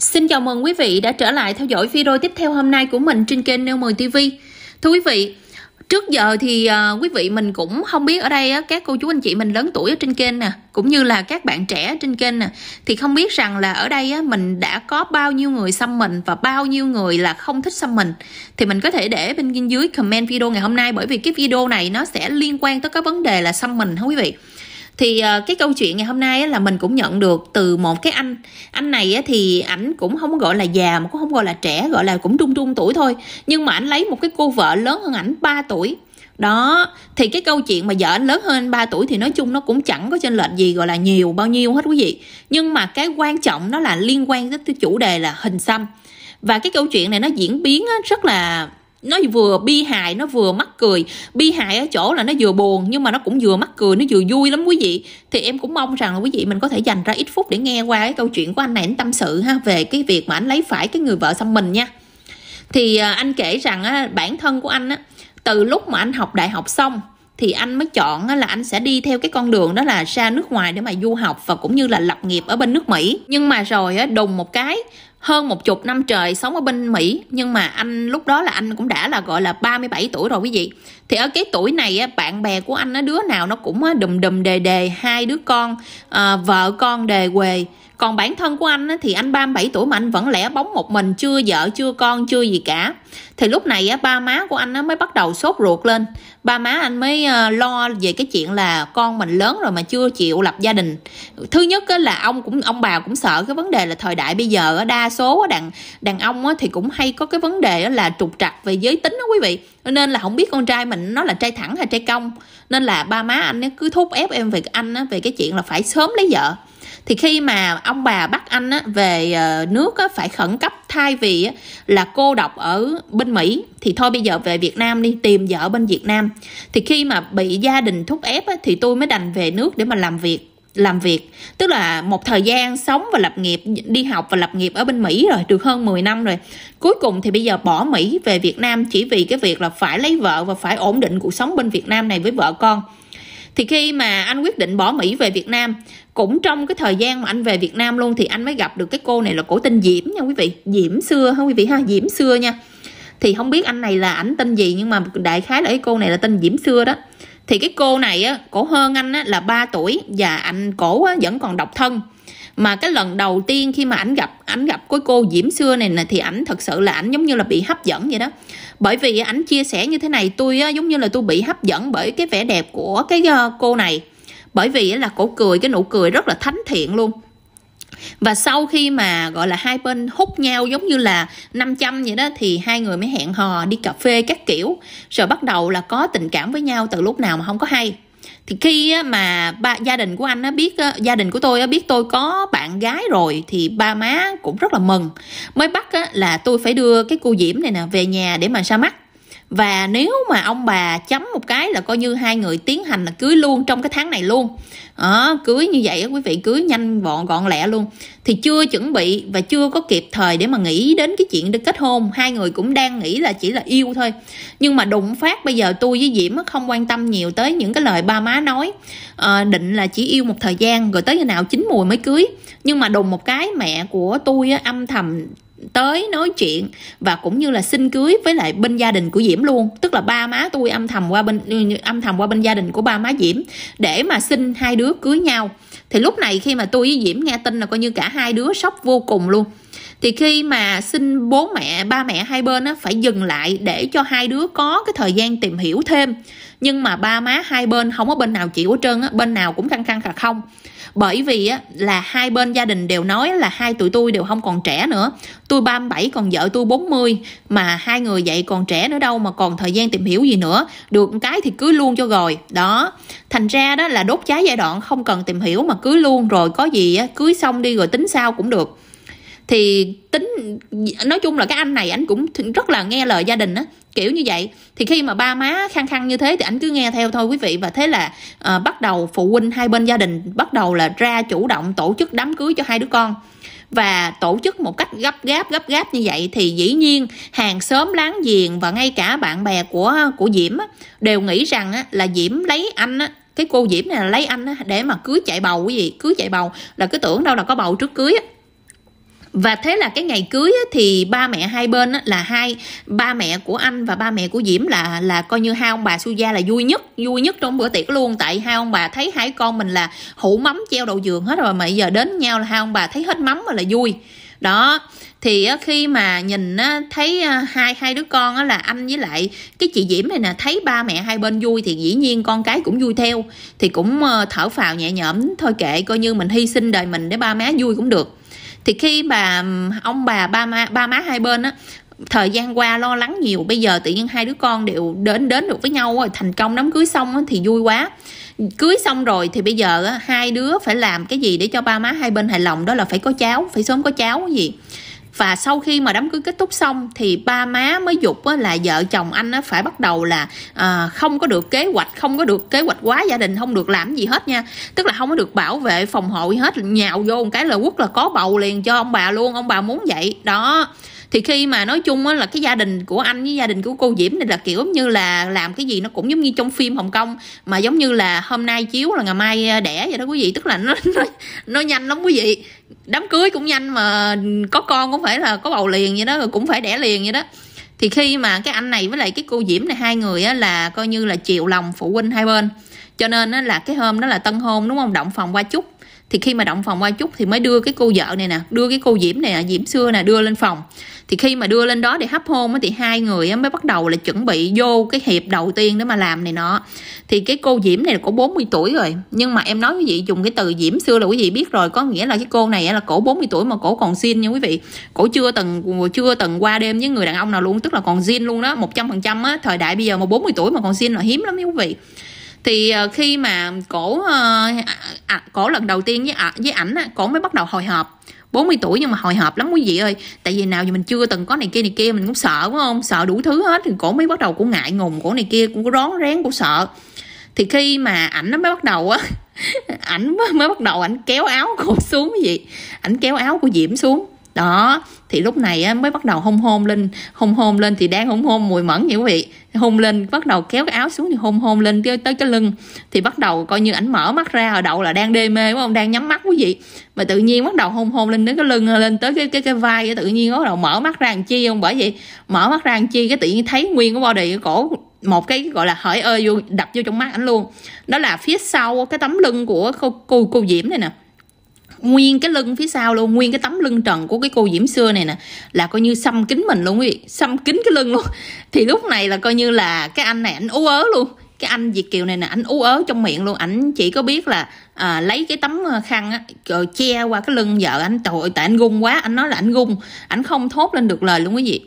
Xin chào mừng quý vị đã trở lại theo dõi video tiếp theo hôm nay của mình trên kênh Neo Mời TV. Thưa quý vị, trước giờ thì uh, quý vị mình cũng không biết ở đây á, các cô chú anh chị mình lớn tuổi ở trên kênh nè cũng như là các bạn trẻ trên kênh nè thì không biết rằng là ở đây á, mình đã có bao nhiêu người xăm mình và bao nhiêu người là không thích xăm mình thì mình có thể để bên dưới comment video ngày hôm nay bởi vì cái video này nó sẽ liên quan tới cái vấn đề là xăm mình hả quý vị thì ờ, cái câu chuyện ngày hôm nay là mình cũng nhận được từ một cái anh anh này thì ảnh cũng không gọi là già mà cũng không gọi là trẻ gọi là cũng trung trung tuổi thôi nhưng mà ảnh lấy một cái cô vợ lớn hơn ảnh 3 tuổi đó thì cái câu chuyện mà vợ anh lớn hơn anh 3 tuổi thì nói chung nó cũng chẳng có trên lệch gì gọi là nhiều bao nhiêu hết quý vị nhưng mà cái quan trọng nó là liên quan tới chủ đề là hình xăm và cái câu chuyện này nó diễn biến rất là nó vừa bi hài nó vừa mắc cười bi hài ở chỗ là nó vừa buồn nhưng mà nó cũng vừa mắc cười nó vừa vui lắm quý vị thì em cũng mong rằng là quý vị mình có thể dành ra ít phút để nghe qua cái câu chuyện của anh này anh tâm sự ha về cái việc mà anh lấy phải cái người vợ xăm mình nha thì à, anh kể rằng á, bản thân của anh á, từ lúc mà anh học đại học xong thì anh mới chọn là anh sẽ đi theo cái con đường đó là ra nước ngoài để mà du học và cũng như là lập nghiệp ở bên nước Mỹ nhưng mà rồi đùng một cái hơn một chục năm trời sống ở bên Mỹ nhưng mà anh lúc đó là anh cũng đã là gọi là 37 tuổi rồi quý vị thì ở cái tuổi này bạn bè của anh nó đứa nào nó cũng đùm đùm đề đề hai đứa con ờ, vợ con đề quề còn bản thân của anh thì anh 37 tuổi mà anh vẫn lẻ bóng một mình chưa vợ chưa con chưa gì cả thì lúc này ba má của anh mới bắt đầu sốt ruột lên ba má anh mới ờ, lo về cái chuyện là con mình lớn rồi mà chưa chịu lập gia đình thứ nhất là ông cũng ông bà cũng sợ cái vấn đề là thời đại bây giờ đa số đàn đàn ông thì cũng hay có cái vấn đề là trục trặc về giới tính đó quý vị nên là không biết con trai mình nó là trai thẳng hay trai cong nên là ba má anh cứ thúc ép em về anh về cái chuyện là phải sớm lấy vợ thì khi mà ông bà bắt anh á, về ờ, nước á, phải khẩn cấp thay vì á, là cô độc ở bên Mỹ thì thôi bây giờ về Việt Nam đi tìm vợ bên Việt Nam thì khi mà bị gia đình thúc ép á, thì tôi mới đành về nước để mà làm việc làm việc tức là một thời gian sống và lập nghiệp đi học và lập nghiệp ở bên Mỹ rồi được hơn 10 năm rồi cuối cùng thì bây giờ bỏ Mỹ về Việt Nam chỉ vì cái việc là phải lấy vợ và phải ổn định cuộc sống bên Việt Nam này với vợ con thì khi mà anh quyết định bỏ mỹ về việt nam cũng trong cái thời gian mà anh về việt nam luôn thì anh mới gặp được cái cô này là cổ tên diễm nha quý vị diễm xưa ha quý vị ha diễm xưa nha thì không biết anh này là ảnh tên gì nhưng mà đại khái là cái cô này là tên diễm xưa đó thì cái cô này á cổ hơn anh á là 3 tuổi và anh cổ á, vẫn còn độc thân mà cái lần đầu tiên khi mà ảnh gặp ảnh gặp cái cô diễm xưa này nè thì ảnh thật sự là ảnh giống như là bị hấp dẫn vậy đó bởi vì ảnh chia sẻ như thế này tôi á, giống như là tôi bị hấp dẫn bởi cái vẻ đẹp của cái ờ, cô này bởi vì là cổ cười cái nụ cười rất là thánh thiện luôn và sau khi mà gọi là hai bên hút nhau giống như là 500 vậy đó thì hai người mới hẹn hò đi cà phê các kiểu rồi bắt đầu là có tình cảm với nhau từ lúc nào mà không có hay thì khi mà ba gia đình của anh á biết gia đình của tôi á biết tôi có bạn gái rồi thì ba má cũng rất là mừng mới bắt là tôi phải đưa cái cô diễm này nè về nhà để mà ra mắt và nếu mà ông bà chấm một cái là coi như hai người tiến hành là cưới luôn trong cái tháng này luôn à, cưới như vậy quý vị cưới nhanh gọn gọn lẹ luôn thì chưa chuẩn bị và chưa có kịp thời để mà nghĩ đến cái chuyện để kết hôn hai người cũng đang nghĩ là chỉ là yêu thôi nhưng mà đụng phát bây giờ tôi với diễm không quan tâm nhiều tới những cái lời ba má nói à, định là chỉ yêu một thời gian rồi tới khi nào chín mùi mới cưới nhưng mà đùng một cái mẹ của tôi á, âm thầm tới nói chuyện và cũng như là xin cưới với lại bên gia đình của Diễm luôn tức là ba má tôi âm thầm qua bên âm thầm qua bên gia đình của ba má Diễm để mà xin hai đứa cưới nhau thì lúc này khi mà tôi với Diễm nghe tin là coi như cả hai đứa sốc vô cùng luôn thì khi mà xin bố mẹ ba mẹ hai bên á, phải dừng lại để cho hai đứa có cái thời gian tìm hiểu thêm nhưng mà ba má hai bên không có bên nào chịu hết trơn á bên nào cũng khăng khăng khà không bởi vì á, là hai bên gia đình đều nói là hai tụi tôi đều không còn trẻ nữa tôi 37 còn vợ tôi 40 mà hai người vậy còn trẻ nữa đâu mà còn thời gian tìm hiểu gì nữa được cái thì cưới luôn cho rồi đó thành ra đó là đốt cháy giai đoạn không cần tìm hiểu mà cưới luôn rồi có gì á, cưới xong đi rồi tính sao cũng được thì tính nói chung là cái anh này anh cũng rất là nghe lời gia đình á kiểu như vậy thì khi mà ba má khăng khăng như thế thì anh cứ nghe theo thôi quý vị và thế là à, bắt đầu phụ huynh hai bên gia đình bắt đầu là ra chủ động tổ chức đám cưới cho hai đứa con và tổ chức một cách gấp gáp gấp gáp như vậy thì dĩ nhiên hàng xóm láng giềng và ngay cả bạn bè của của Diễm á, đều nghĩ rằng á, là Diễm lấy anh á, cái cô Diễm này là lấy anh á, để mà cưới chạy bầu cái gì cưới chạy bầu là cứ tưởng đâu là có bầu trước cưới á và thế là cái ngày cưới thì ba mẹ hai bên là hai ba mẹ của anh và ba mẹ của diễm là là coi như hai ông bà su gia là vui nhất vui nhất trong bữa tiệc luôn tại hai ông bà thấy hai con mình là hủ mắm treo đầu giường hết rồi mà giờ đến nhau là hai ông bà thấy hết mắm mà là vui đó thì khi mà nhìn thấy hai hai đứa con là anh với lại cái chị diễm này nè thấy ba mẹ hai bên vui thì dĩ nhiên con cái cũng vui theo thì cũng ờ, thở phào nhẹ nhõm thôi kệ coi như mình hy sinh đời mình để ba má vui cũng được thì khi mà ông bà ba má, ba má hai bên á thời gian qua lo lắng nhiều bây giờ tự nhiên hai đứa con đều đến đến được với nhau rồi thành công đám cưới xong thì vui quá cưới xong rồi thì bây giờ hai đứa phải làm cái gì để cho ba má hai bên hài lòng đó là phải có cháu phải sớm có cháu gì và sau khi mà đám cưới kết thúc xong thì ba má mới dục là vợ chồng anh á, phải bắt đầu là à, không có được kế hoạch không có được kế hoạch quá gia đình không được làm gì hết nha tức là không có được bảo vệ phòng hộ gì hết nhào vô một cái là quốc là có bầu liền cho ông bà luôn ông bà muốn vậy đó thì khi mà nói chung á, là cái gia đình của anh với gia đình của cô Diễm này là kiểu như là làm cái gì nó cũng giống như trong phim Hồng Kông mà giống như là hôm nay chiếu là ngày mai ờ, đẻ vậy đó quý vị tức là nó nó, nó nhanh lắm quý vị đám cưới cũng nhanh mà có con cũng phải là có bầu liền vậy đó rồi cũng phải đẻ liền vậy đó thì khi mà cái anh này với lại cái cô Diễm này hai người á, là coi như là chịu lòng phụ huynh hai bên cho nên á, là cái hôm đó là tân hôn đúng không động phòng qua chút thì khi mà động phòng qua chút thì mới đưa cái cô vợ này nè đưa cái cô diễm này à, diễm xưa nè đưa lên phòng thì khi mà đưa lên đó để hấp hôn thì hai người mới bắt đầu là chuẩn bị vô cái hiệp đầu tiên để mà làm này nọ thì cái cô diễm này là cổ 40 tuổi rồi nhưng mà em nói với vị dùng cái từ diễm xưa là quý vị biết rồi có nghĩa là cái cô này là cổ 40 tuổi mà cổ còn xin nha quý vị cổ chưa từng chưa từng qua đêm với người đàn ông nào luôn tức là còn xin luôn đó một trăm phần trăm á thời đại bây giờ mà 40 tuổi mà còn xin là hiếm lắm nha quý vị thì ờ, khi mà cổ ờ, à, à, cổ lần đầu tiên với à, với ảnh á cổ mới bắt đầu hồi hộp 40 tuổi nhưng mà hồi hộp lắm quý vị ơi tại vì nào giờ mình chưa từng có này kia này kia mình cũng sợ đúng không sợ đủ thứ hết thì cổ mới bắt đầu cũng ngại ngùng cổ này kia cũng có rón rén cổ sợ thì khi mà ảnh nó mới bắt đầu á ảnh mới bắt đầu ảnh kéo áo cổ xuống cái gì ảnh kéo áo của diễm xuống đó thì lúc này á, mới bắt đầu hôn hôn lên hôn hôn lên thì đang hôn hôn mùi mẫn vậy quý vị hôn lên bắt đầu kéo cái áo xuống thì hôn hôn lên tới, tới cái lưng thì bắt đầu coi như ảnh mở mắt ra hồi đầu là đang đê mê đúng không đang nhắm mắt quý vị mà tự nhiên bắt đầu hôn hôn lên đến cái lưng lên tới cái cái cái vai tự nhiên bắt đầu mở mắt ra làm chi không bởi vậy mở mắt ra làm chi cái tự nhiên thấy nguyên cái body cái cổ một cái gọi là hỡi ơi vô đập vô trong mắt ảnh luôn đó là phía sau cái tấm lưng của cô cô, cô diễm này nè nguyên cái lưng phía sau luôn nguyên cái tấm lưng trần của cái cô diễm xưa này nè là coi như xăm kính mình luôn quý vị xăm kính cái lưng luôn thì lúc này là coi như là cái anh này anh ú ớ luôn cái anh việt kiều này nè anh ú ớ trong miệng luôn ảnh chỉ có biết là à, lấy cái tấm ờ, khăn á rồi che qua cái lưng vợ anh tội tại anh gung quá anh nói là anh gung ảnh không thốt lên được lời luôn quý vị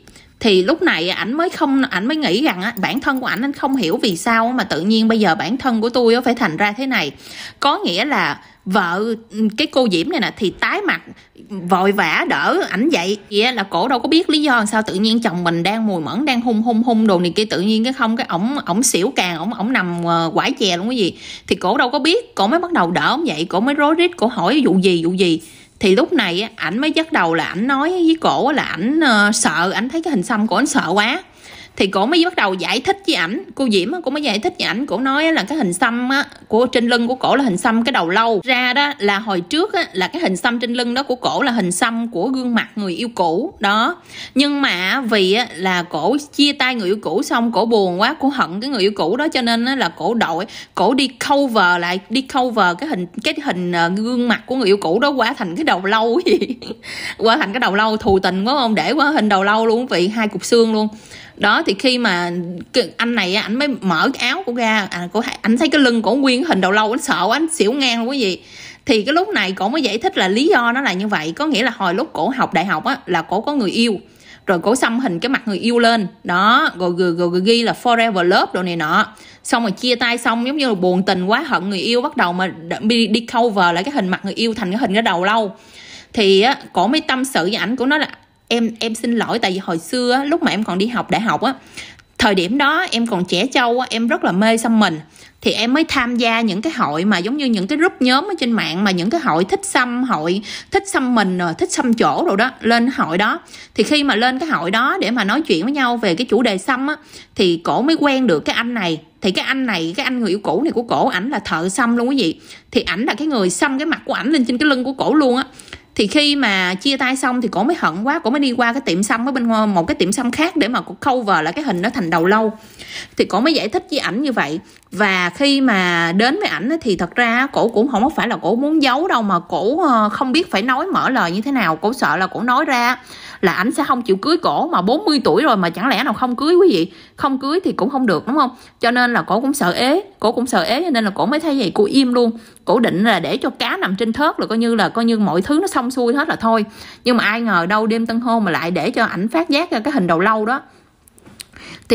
thì lúc này ảnh mới không ảnh mới nghĩ rằng á, bản thân của ảnh anh không hiểu vì sao mà tự nhiên bây giờ bản thân của tôi phải thành ra thế này có nghĩa là vợ ừ, cái cô diễm này nè thì tái mặt vội vã đỡ ảnh dậy vậy là cổ đâu có biết lý do làm sao tự nhiên chồng mình đang mùi mẫn đang hung hung hung đồ này kia tự nhiên cái không cái ổng ổng xỉu càng ổng ổng nằm ờ, quải chè luôn cái gì thì cổ đâu có biết cổ mới bắt đầu đỡ ổng dậy cổ mới rối rít cổ hỏi vụ gì vụ gì thì lúc này ảnh mới dắt đầu là ảnh nói với cổ là ảnh ờ, sợ ảnh thấy cái hình xăm của ảnh sợ quá thì cổ mới bắt đầu giải thích với ảnh cô diễm cô mới giải thích với ảnh cổ nói là cái hình xăm á của trên lưng của cổ là hình xăm cái đầu lâu ra đó là hồi trước á, là cái hình xăm trên lưng đó của cổ là hình xăm của gương mặt người yêu cũ đó nhưng mà vì á, là cổ chia tay người yêu cũ xong cổ buồn quá cổ hận cái người yêu cũ đó cho nên á, là cổ đội cổ đi cover lại đi cover cái hình cái hình ờ, gương mặt của người yêu cũ đó quá thành cái đầu lâu gì qua thành cái đầu lâu thù tình quá không để quá hình đầu lâu luôn quý vị hai cục xương luôn đó thì khi mà anh này anh mới mở cái áo của ra à, anh thấy cái lưng của nguyên hình đầu lâu anh sợ anh xỉu ngang luôn quý vị thì cái lúc này cổ mới giải thích là lý do nó là như vậy có nghĩa là hồi lúc cổ học đại học á là cổ có người yêu rồi cổ xăm hình cái mặt người yêu lên đó rồi, rồi, rồi, rồi ghi là forever love đồ này nọ xong rồi chia tay xong giống như là buồn tình quá hận người yêu bắt đầu mà đi, đi cover lại cái hình mặt người yêu thành cái hình cái đầu lâu thì á cổ mới tâm sự với ảnh của nó là em em xin lỗi tại vì hồi xưa lúc mà em còn đi học đại học á thời điểm đó em còn trẻ trâu á em rất là mê xăm mình thì em mới tham gia những cái hội mà giống như những cái group nhóm ở trên mạng mà những cái hội thích xăm hội thích xăm mình rồi ờ, thích xăm chỗ rồi đó lên hội đó thì khi mà lên cái hội đó để mà nói chuyện với nhau về cái chủ đề xăm á thì cổ mới quen được cái anh này thì cái anh này cái anh người yêu cũ này của cổ ảnh là thợ xăm luôn quý vị thì ảnh là cái người xăm cái mặt của ảnh lên trên cái lưng của cổ luôn á thì khi mà chia tay xong thì cổ mới hận quá cổ mới đi qua cái tiệm xăm ở bên ngoài, một cái tiệm xăm khác để mà cổ cover lại cái hình nó thành đầu lâu thì cổ mới giải thích với ảnh như vậy và khi mà đến với ảnh thì thật ra cổ cũng không phải là cổ muốn giấu đâu mà cổ ờ, không biết phải nói mở lời như thế nào cổ sợ là cổ nói ra là ảnh sẽ không chịu cưới cổ mà 40 tuổi rồi mà chẳng lẽ nào không cưới quý vị không cưới thì cũng không được đúng không cho nên là cổ cũng sợ ế cổ cũng sợ ế cho nên là cổ mới thấy vậy cô im luôn cổ định là để cho cá nằm trên thớt rồi coi như là coi như mọi thứ nó xong xuôi hết là thôi nhưng mà ai ngờ đâu đêm tân hôn mà lại để cho ảnh phát giác ra cái hình đầu lâu đó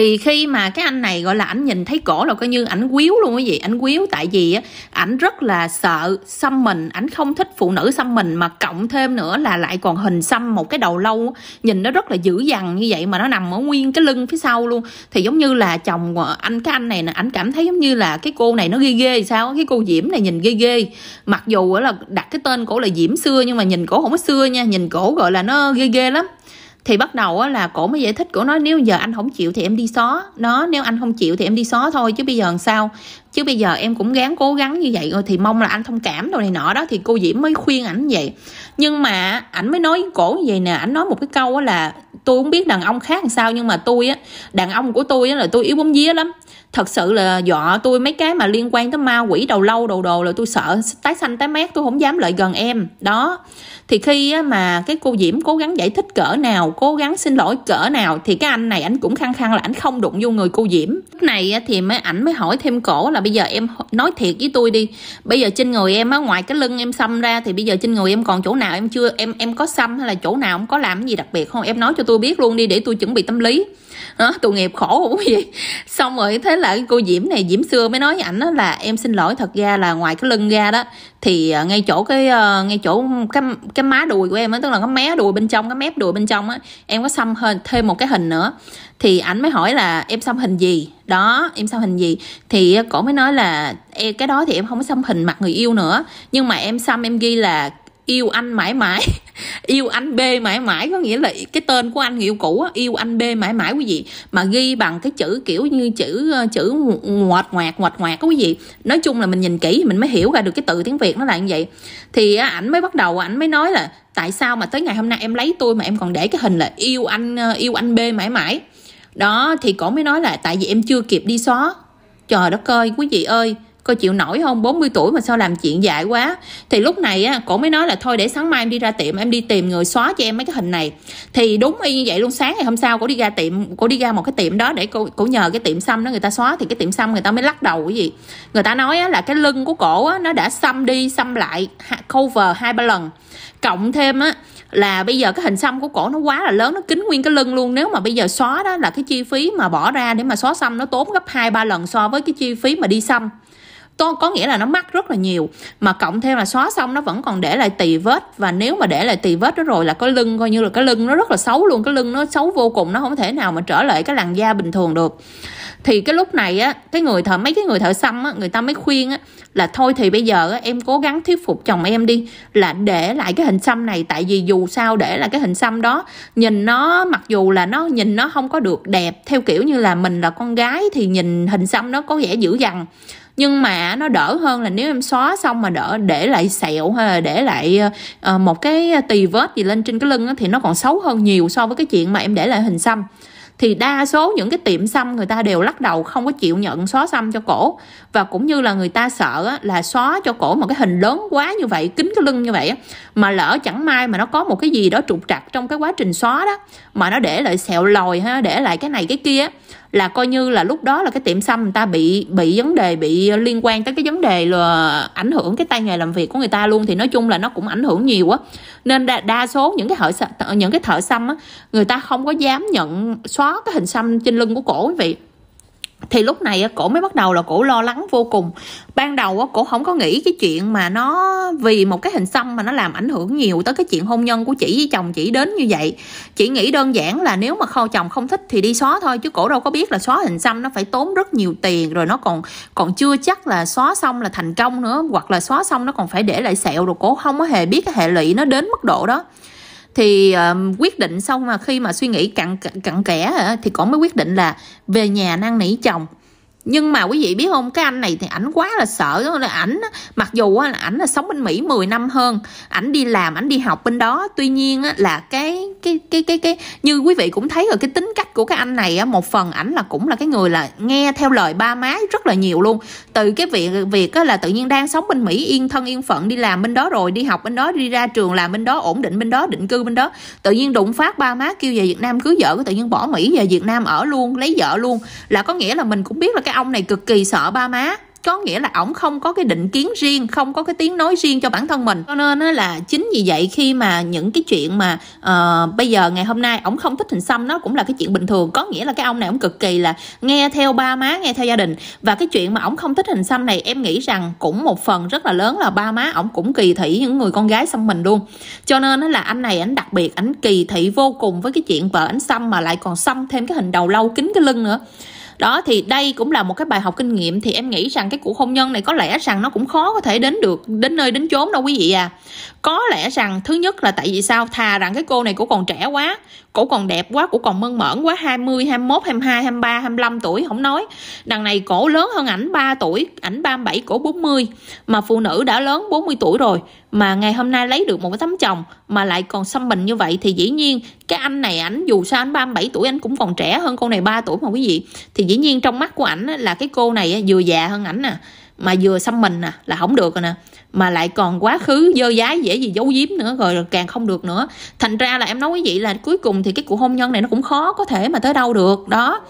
thì khi mà cái anh này gọi là ảnh nhìn thấy cổ là coi như ảnh quýu luôn cái gì ảnh quýu tại vì á ảnh rất là sợ xăm mình ảnh không thích phụ nữ xăm mình mà cộng thêm nữa là lại còn hình xăm một cái đầu lâu nhìn nó rất là dữ dằn như vậy mà nó nằm ở nguyên cái lưng phía sau luôn thì giống như là chồng anh cái anh này nè ảnh cảm thấy giống như là cái cô này nó ghê ghê sao cái cô diễm này nhìn ghê ghê mặc dù là đặt cái tên cổ là diễm xưa nhưng mà nhìn cổ không có xưa nha nhìn cổ gọi là nó ghê ghê lắm thì bắt đầu á, là cổ mới giải thích của nó nếu giờ anh không chịu thì em đi xó nó nếu anh không chịu thì em đi xó thôi chứ bây giờ làm sao chứ bây giờ em cũng gắng cố gắng như vậy rồi thì mong là anh thông cảm đồ này nọ đó thì cô diễm mới khuyên ảnh vậy nhưng mà ảnh mới nói cổ như vậy nè ảnh nói một cái câu á là tôi không biết đàn ông khác làm sao nhưng mà tôi á đàn ông của tôi á là tôi yếu bóng vía lắm thật sự là dọa tôi mấy cái mà liên quan tới ma quỷ đầu lâu đồ đồ là tôi sợ tái xanh tái mét tôi không dám lại gần em đó thì khi mà cái cô diễm cố gắng giải thích cỡ nào cố gắng xin lỗi cỡ nào thì cái anh này anh cũng khăng khăng là anh không đụng vô người cô diễm lúc này thì mới ảnh mới hỏi thêm cổ là bây giờ em nói thiệt với tôi đi bây giờ trên người em á ngoài cái lưng em xăm ra thì bây giờ trên người em còn chỗ nào em chưa em em có xăm hay là chỗ nào không có làm gì đặc biệt không em nói cho tôi biết luôn đi để tôi chuẩn bị tâm lý đó, tội nghiệp khổ không gì xong rồi thế là cô diễm này diễm xưa mới nói với ảnh là em xin lỗi thật ra là ngoài cái lưng ra đó thì à, ngay chỗ cái ờ, ngay chỗ cái cái má đùi của em á tức là cái mé đùi bên trong cái mép đùi bên trong á em có xăm hơn thêm một cái hình nữa thì ảnh mới hỏi là em xăm hình gì đó em xăm hình gì thì à, cổ mới nói là cái đó thì em không có xăm hình mặt người yêu nữa nhưng mà em xăm em ghi là yêu anh mãi mãi yêu anh b mãi mãi có nghĩa là cái tên của anh yêu cũ á, yêu anh b mãi mãi quý vị mà ghi bằng cái chữ kiểu như chữ ờ, chữ ngoạt ngoạt ngoạt ngoạt quý vị nói chung là mình nhìn kỹ mình mới hiểu ra được cái từ tiếng việt nó là như vậy thì ờ, ảnh mới bắt đầu ảnh mới nói là tại sao mà tới ngày hôm nay em lấy tôi mà em còn để cái hình là yêu anh ờ, yêu anh b mãi mãi đó thì cổ mới nói là tại vì em chưa kịp đi xóa trời đất ơi quý vị ơi coi chịu nổi không 40 tuổi mà sao làm chuyện dại quá thì lúc này á cổ mới nói là thôi để sáng mai em đi ra tiệm em đi tìm người xóa cho em mấy cái hình này thì đúng y như vậy luôn sáng ngày hôm sau cổ đi ra tiệm cổ đi ra một cái tiệm đó để cổ, cổ nhờ cái tiệm xăm đó người ta xóa thì cái tiệm xăm người ta mới lắc đầu cái gì người ta nói á, là cái lưng của cổ á, nó đã xăm đi xăm lại cover hai ba lần cộng thêm á là bây giờ cái hình xăm của cổ nó quá là lớn nó kín nguyên cái lưng luôn nếu mà bây giờ xóa đó là cái chi phí mà bỏ ra để mà xóa xăm nó tốn gấp hai ba lần so với cái chi phí mà đi xăm có, có nghĩa là nó mắc rất là nhiều mà cộng thêm là xóa xong nó vẫn còn để lại tỳ vết và nếu mà để lại tỳ vết đó rồi là có lưng coi như là cái lưng nó rất là xấu luôn cái lưng nó xấu vô cùng nó không thể nào mà trở lại cái làn da bình thường được thì cái lúc này á cái người thợ mấy cái người thợ xăm á người ta mới khuyên á là thôi thì bây giờ á, em cố gắng thuyết phục chồng em đi là để lại cái hình xăm này tại vì dù sao để là cái hình xăm đó nhìn nó mặc dù là nó nhìn nó không có được đẹp theo kiểu như là mình là con gái thì nhìn hình xăm nó có vẻ dữ dằn nhưng mà nó đỡ hơn là nếu em xóa xong mà đỡ để lại sẹo hay là để lại uh, một cái tì vết gì lên trên cái lưng đó, thì nó còn xấu hơn nhiều so với cái chuyện mà em để lại hình xăm thì đa số những cái tiệm xăm người ta đều lắc đầu không có chịu nhận xóa xăm cho cổ và cũng như là người ta sợ là xóa cho cổ một cái hình lớn quá như vậy kính cái lưng như vậy mà lỡ chẳng may mà nó có một cái gì đó trục trặc trong cái quá trình xóa đó mà nó để lại sẹo lòi ha để lại cái này cái kia là coi như là lúc đó là cái tiệm xăm người ta bị bị vấn đề bị liên quan tới cái vấn đề là ảnh hưởng cái tay nghề làm việc của người ta luôn thì nói chung là nó cũng ảnh hưởng nhiều á nên đa, đa số những cái thợ những cái thợ xăm á người ta không có dám nhận xóa cái hình xăm trên lưng của cổ quý vị thì lúc này cổ mới bắt đầu là cổ lo lắng vô cùng ban đầu cổ không có nghĩ cái chuyện mà nó vì một cái hình xăm mà nó làm ảnh hưởng nhiều tới cái chuyện hôn nhân của chị với chồng chị đến như vậy chị nghĩ đơn giản là nếu mà kho chồng không thích thì đi xóa thôi chứ cổ đâu có biết là xóa hình xăm nó phải tốn rất nhiều tiền rồi nó còn còn chưa chắc là xóa xong là thành công nữa hoặc là xóa xong nó còn phải để lại sẹo rồi cổ không có hề biết cái hệ lụy nó đến mức độ đó thì uh, quyết định xong mà khi mà suy nghĩ cặn cặn kẽ thì còn mới quyết định là về nhà năn nỉ chồng nhưng mà quý vị biết không cái anh này thì ảnh quá là sợ là ảnh mặc dù là ảnh là sống bên mỹ 10 năm hơn ảnh đi làm ảnh đi học bên đó tuy nhiên là cái cái cái cái cái như quý vị cũng thấy rồi cái tính cách của cái anh này một phần ảnh là cũng là cái người là nghe theo lời ba má rất là nhiều luôn từ cái việc việc là tự nhiên đang sống bên mỹ yên thân yên phận đi làm bên đó rồi đi học bên đó đi ra trường làm bên đó ổn định bên đó định cư bên đó tự nhiên đụng phát ba má kêu về việt nam cưới vợ tự nhiên bỏ mỹ về việt nam ở luôn lấy vợ luôn là có nghĩa là mình cũng biết là cái ông này cực kỳ sợ ba má có nghĩa là ổng không có cái định kiến riêng không có cái tiếng nói riêng cho bản thân mình cho nên là chính vì vậy khi mà những cái chuyện mà uh, bây giờ ngày hôm nay ổng không thích hình xăm nó cũng là cái chuyện bình thường có nghĩa là cái ông này ổng cực kỳ là nghe theo ba má nghe theo gia đình và cái chuyện mà ổng không thích hình xăm này em nghĩ rằng cũng một phần rất là lớn là ba má ổng cũng kỳ thị những người con gái xăm mình luôn cho nên là anh này ảnh đặc biệt ảnh kỳ thị vô cùng với cái chuyện vợ ảnh xăm mà lại còn xăm thêm cái hình đầu lâu kính cái lưng nữa đó thì đây cũng là một cái bài học kinh nghiệm thì em nghĩ rằng cái cuộc hôn nhân này có lẽ rằng nó cũng khó có thể đến được đến nơi đến chốn đâu quý vị à có lẽ rằng thứ nhất là tại vì sao thà rằng cái cô này cũng còn trẻ quá cổ còn đẹp quá cổ còn mơn mởn quá 20 21 22 23 25 tuổi không nói đằng này cổ lớn hơn ảnh 3 tuổi ảnh 37 cổ 40 mà phụ nữ đã lớn 40 tuổi rồi mà ngày hôm nay lấy được một cái tấm chồng mà lại còn xâm bình như vậy thì dĩ nhiên cái anh này ảnh dù sao anh 37 tuổi anh cũng còn trẻ hơn cô này 3 tuổi mà quý vị thì dĩ nhiên trong mắt của ảnh là cái cô này vừa già hơn ảnh nè à mà vừa xăm mình nè là không được rồi nè mà lại còn quá khứ dơ dái dễ gì giấu giếm nữa rồi, càng không được nữa thành ra là em nói quý vị là cuối cùng thì cái cuộc hôn nhân này nó cũng khó có thể mà tới đâu được đó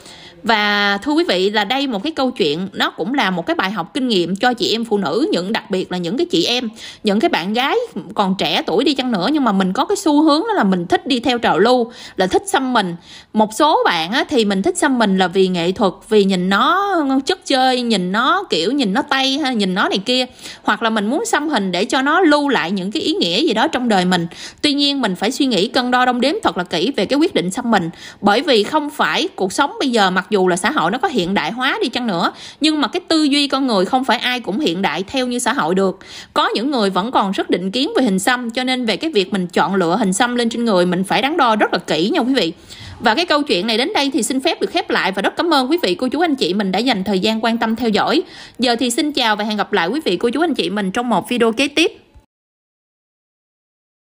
và thưa quý vị là đây một cái câu chuyện nó cũng là một cái bài học kinh nghiệm cho chị em phụ nữ những đặc biệt là những cái chị em những cái bạn gái còn trẻ tuổi đi chăng nữa nhưng mà mình có cái xu hướng đó là mình thích đi theo trào lưu là thích xăm mình một số bạn á, thì mình thích xăm mình là vì nghệ thuật vì nhìn nó chất chơi nhìn nó kiểu nhìn nó tay ha nhìn nó này kia hoặc là mình muốn xăm hình để cho nó lưu lại những cái ý nghĩa gì đó trong đời mình tuy nhiên mình phải suy nghĩ cân đo đong đếm thật là kỹ về cái quyết định xăm mình bởi vì không phải cuộc sống bây giờ mặc dù là xã hội nó có hiện đại hóa đi chăng nữa nhưng mà cái tư duy con người không phải ai cũng hiện đại theo như xã hội được có những người vẫn còn rất định kiến về hình xăm cho nên về cái việc mình chọn lựa hình xăm lên trên người mình phải đắn đo rất là kỹ nha quý vị và cái câu chuyện này đến đây thì xin phép được khép lại và rất cảm ơn quý vị cô chú anh chị mình đã dành thời gian quan tâm theo dõi. Giờ thì xin chào và hẹn gặp lại quý vị cô chú anh chị mình trong một video kế tiếp.